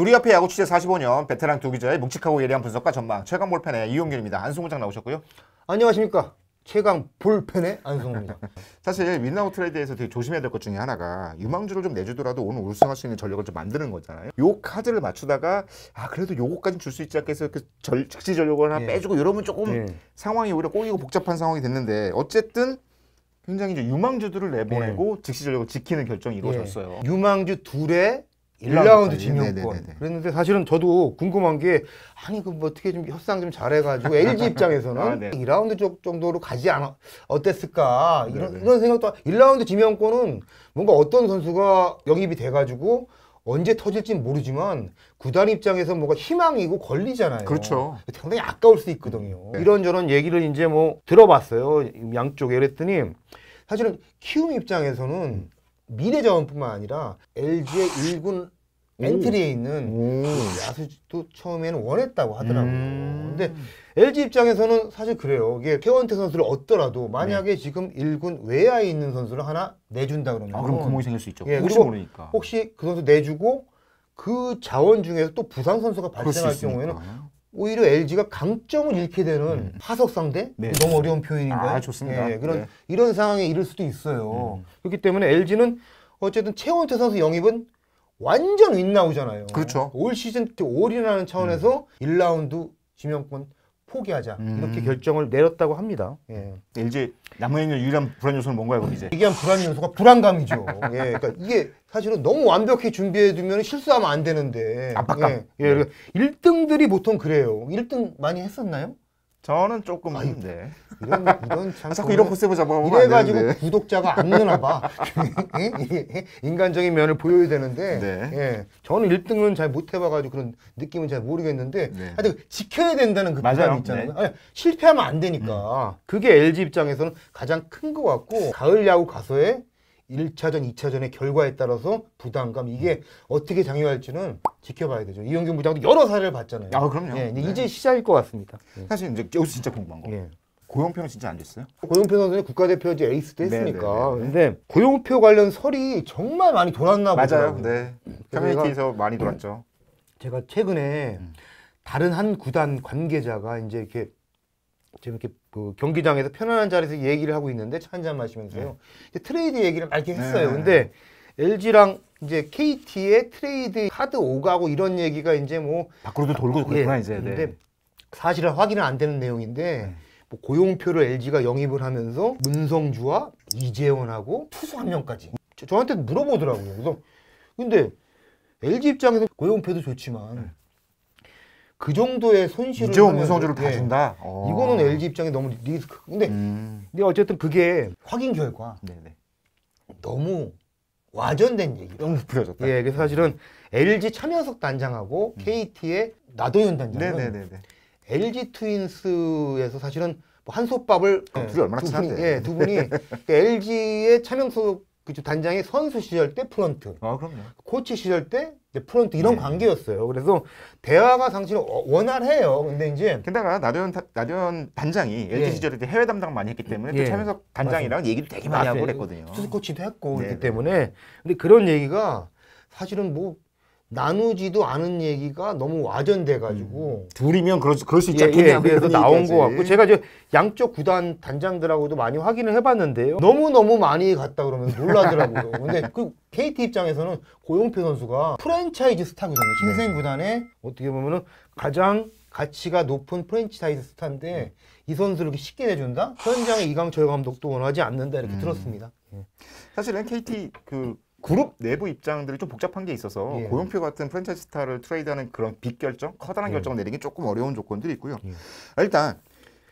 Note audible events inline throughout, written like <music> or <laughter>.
둘이 앞에 야구 취재 45년 베테랑 두 기자의 묵직하고 예리한 분석과 전망 최강 볼펜의 이용길입니다. 안승훈장 나오셨고요. 안녕하십니까. 최강 볼펜의 안성호입니다. <laughs> 사실 윈나우 트레이드에서 되게 조심해야 될 것 중에 하나가 유망주를 좀 내주더라도 오늘 우승할 수 있는 전력을 좀 만드는 거잖아요. 요 카드를 맞추다가 아 그래도 요거까지 줄 수 있지 않겠어 이렇 절, 즉시 전력을 하나 예. 빼주고 이러면 조금 예. 상황이 오히려 꼬이고 복잡한 상황이 됐는데 어쨌든 굉장히 이제 유망주들을 내보내고 예. 즉시 전력을 지키는 결정이 이루어졌어요. 예. 유망주 둘의 1라운드 진용권. 그랬는데 사실은 저도 궁금한 게 아니 그 뭐 어떻게 좀 협상 좀 잘해가지고 LG <laughs> 입장에서는 아, 네. 2라운드 쪽 정도로 가지 않아 어땠을까 이런 이런 생각도 1라운드 지명권은 뭔가 어떤 선수가 영입이 돼가지고 언제 터질진 모르지만 구단 입장에서 뭔가 희망이고 권리잖아요 그렇죠. 상당히 아까울 수 있거든요. 네. 이런저런 얘기를 이제 뭐 들어봤어요 양쪽에 그랬더니 사실은 키움 입장에서는 미래 자원뿐만 아니라 LG의 일군 엔트리에 있는 오. 그 야수도 처음에는 원했다고 하더라고요. 음. 근데 LG 입장에서는 사실 그래요. 이게 최원태 선수를 얻더라도 만약에 네. 지금 1군 외야에 있는 선수를 하나 내준다 그러면 아, 그럼 구멍이 생길 수 있죠. 예, 그리고 모르니까. 혹시 그 선수 내주고 그 자원 중에서 또 부상 선수가 발생할 경우에는 오히려 LG가 강점을 잃게 되는 음. 파석 상대 네. 너무 어려운 표현인가요? 아, 좋습니다. 예, 그런 네. 이런 상황에 이를 수도 있어요. 음. 그렇기 때문에 LG는 어쨌든 최원태 선수 영입은 완전 윗나오잖아요. 그렇죠. 올 시즌 올인하는 차원에서 음. 1라운드 지명권 포기하자 음. 이렇게 결정을 내렸다고 합니다. 예. LG 남아있는 유일한 불안 요소는 뭔가요, 이제? 얘기한 불안 요소가 불안감이죠. 예, 그러니까 이게 사실은 너무 완벽히 준비해두면 실수하면 안 되는데. 압박감. 예, 예. 그 그러니까 1등들이 보통 그래요. 1등 많이 했었나요? 저는 조금 아유, 데 네. 이런 이런 참 자꾸 이런 컨셉을 잡아보면 이래 가지고 구독자가 안 늘나 봐. 인간적인 면을 보여야 되는데 네. 예. 저는 1등은 잘 못 해봐 가지고 그런 느낌은 잘 모르겠는데 네. 하여튼 지켜야 된다는 그 부담이 있잖아요. 네. 아니, 실패하면 안 되니까. 음. 그게 LG 입장에서는 가장 큰 것 같고 가을 야구 가서의 1차전, 2차전의 결과에 따라서 부담감 이게 음. 어떻게 작용할지는 지켜봐야 되죠. 이영균 부장도 여러 사례를 봤잖아요. 아 그럼요. 예, 네. 이제 시작일 것 같습니다. 예. 사실 이제 여기서 진짜 궁금한 거. 예. 고용표는 진짜 안 됐어요? 고용표 선수는 국가대표지 에이스도 네, 했으니까. 네네데 네. 고용표 관련 설이 정말 많이 돌았나 보죠. 맞아요 네. 커뮤니티에서 많이 돌았죠. 제가 최근에 음. 다른 한 구단 관계자가 이제 이렇게 지금 이렇게 그 경기장에서 편안한 자리에서 얘기를 하고 있는데 차한잔 마시면서요. 네. 트레이드 얘기를 맑게 했어요. 네. 근데 LG랑 이제 KT의 트레이드 카드 오가고 이런 얘기가 이제 뭐 밖으로도 돌고 아, 그랬구나 예, 이제. 네. 근데 사실은 확인은 안 되는 내용인데 네. 뭐 고용표를 LG가 영입을 하면서 문성주와 이재원하고 투수 한 명까지 저, 한테 물어보더라고요. 그래서 근데 LG 입장에서 고용표도 좋지만 네. 그 정도의 손실을 이제 문성주를 네. 봐준다. 어. 이거는 LG 입장에 너무 리스크. 근데 음. 근데 어쨌든 그게 확인 결과 네네. 너무 와전된 얘기. 너무 부려졌다 예, 그래서 사실은 LG 차명석 단장하고 음. KT의 나도현 단장은 네네네 LG 트윈스에서 사실은 뭐 한솥밥을 네, 둘이 얼마나 친한데 예, 두 분이 LG의 <laughs> 그 차명석 그쵸 단장이 선수 시절 때 프런트 아 그럼요 코치 시절 때 프런트 이런 네. 관계였어요 그래서 대화가 상실 어, 원활해요 근데 이제 게다가 나대현 나대현 단장이 LG 예. 시절에 해외 담당 많이 했기 때문에 네. 또 차면석 예. 단장이랑 맞아. 얘기를 되게 많이 맞아요. 하고 아, 예. 그랬거든요 투수 코치도 했고 네. 그렇기 때문에 근데 그런 얘기가 사실은 뭐 나누지도 않은 얘기가 너무 와전돼가지고 음. 둘이면 그럴, 그럴 수 있지 예, 않겠냐 예, 그래서 그러니까 나온 것 같고 제가 이제 양쪽 구단 단장들하고도 많이 확인을 해봤는데요 너무 너무 많이 갔다 그러면 놀라더라고요 <laughs> 근데 그 KT 입장에서는 고용표 선수가 프랜차이즈 스타거든요 네. 신생 구단에 어떻게 보면은 가장 가치가 높은 프랜차이즈 스타인데 이 선수를 이렇게 쉽게 내준다 현장에 이강철 감독도 원하지 않는다 이렇게 음. 들었습니다 예. 사실은 KT 그 그룹 내부 입장들이 좀 복잡한 게 있어서 예. 고용표 같은 프랜차이즈 스타를 트레이드하는 그런 빅 결정, 커다란 예. 결정을 내리기 조금 어려운 조건들이 있고요. 예. 아, 일단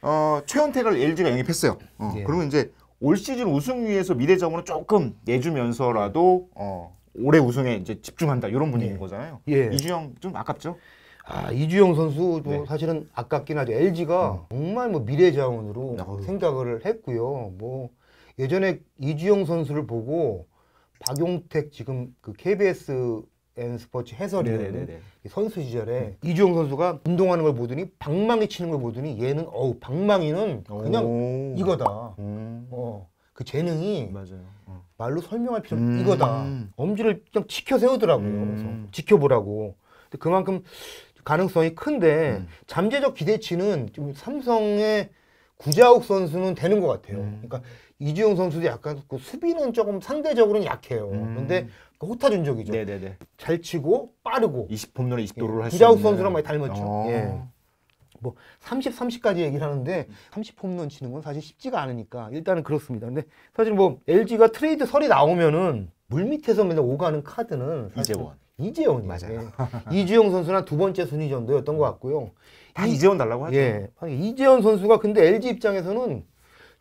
어, 최현택을 LG가 영입했어요. 어, 예. 그러면 이제 올 시즌 우승 위에서 미래점으로 조금 내주면서라도 어, 올해 우승에 이제 집중한다 이런 분위기인 예. 거잖아요. 예. 이주영 좀 아깝죠? 아, 이주영 선수 도 네. 사실은 아깝긴 하죠. LG가 음. 정말 뭐 미래 자원으로 어. 생각을 했고요. 뭐 예전에 이주영 선수를 보고 박용택 지금 그 KBS 엔 스포츠 해설이라는 네, 네, 네, 선수 시절에 음. 이주영 선수가 운동하는 걸 보더니 방망이 치는 걸 보더니 얘는 어우 방망이는 그냥 오. 이거다. 음. 어. 그 재능이 맞아요. 어. 말로 설명할 필요 음. 이거다. 엄지를 좀냥 지켜 세우더라고요. 음. 그래서 지켜보라고. 근데 그만큼 가능성이 큰데 음. 잠재적 기대치는 좀 삼성의 구자욱 선수는 되는 것 같아요. 음. 그러니까 이주영 선수도 약간 그 수비는 조금 상대적으로는 약해요. 음. 근데 그 호타 준적이죠. 네네네. 잘 치고 빠르고 20 홈런 20도를 예. 할수 있는. 구자욱 선수랑 많이 닮았죠. 어. 예. 뭐 30, 30까지 얘기를 하는데 30 홈런 치는 건 사실 쉽지가 않으니까 일단은 그렇습니다. 근데 사실 뭐 LG가 트레이드 설이 나오면은 물 밑에서 맨날 오가는 카드는 이재원. 이재원이 맞아요. 예. 이주영 선수랑 두 번째 순위 정도였던 것 같고요. 다 이, 이재원 달라고 하죠. 예. 이재원 선수가 근데 LG 입장에서는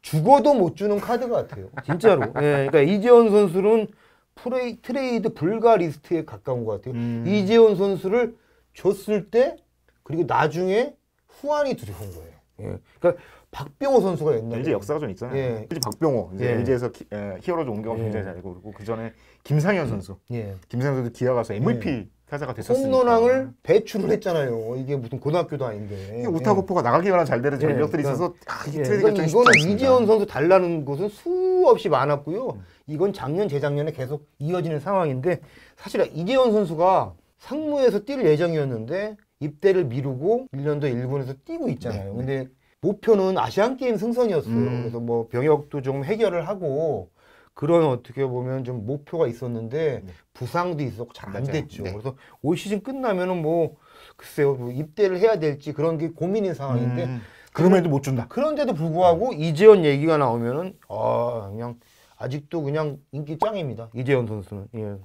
죽어도 못 주는 카드 같아요. 진짜로. 예, 그러니까 이재원 선수는 프레이, 트레이드 불가 리스트에 가까운 것 같아요. 음. 이재원 선수를 줬을 때 그리고 나중에 후환이 두려운 거예요. 예. 그러니까 박병호 선수가 옛날에 이제 역사가 좀 있잖아요. 예. 이제 박병호 이제 예. LG에서 키, 예, 히어로즈 옮겨가서 예. 굉장히 잘 알고 그리고 그 전에 김상현 선수. 예. 김상현 선수 기아 가서 MVP 예. 타자가 됐었어니 홈런왕을 배출을 했잖아요. 이게 무슨 고등학교도 아닌데. 우타고포가 나가기만 잘 되는 전력들이 그러니까, 있어서 아, 이게 트레이드가 좀쉽 이거는 이재현 선수 달라는 것은 수없이 많았고요. 음. 이건 작년 재작년에 계속 이어지는 상황인데 사실 이재현 선수가 상무에서 뛸 예정이었는데 입대를 미루고 1년도 일본에서 뛰고 있잖아요. 네, 근데 목표는 아시안 게임 승선이었어요. 음. 그래서 뭐 병역도 좀 해결을 하고 그런 어떻게 보면 좀 목표가 있었는데 네. 부상도 있었고 잘 안 됐죠. 네. 그래서 올 시즌 끝나면은 뭐 글쎄요 뭐 입대를 해야 될지 그런 게 고민인 상황인데 음. 그럼에도 못 준다. 그런데도 불구하고 네. 이재현 얘기가 나오면은 아 그냥 아직도 그냥 인기 짱입니다. 이재현 선수는. 예.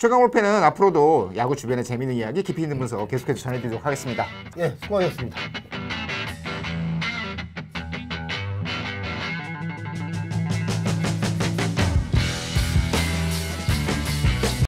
최강 올패는 앞으로도 야구 주변의 재미있는 이야기 깊이 있는 분석 계속해서 전해드리도록 하겠습니다. 예, 수고하셨습니다.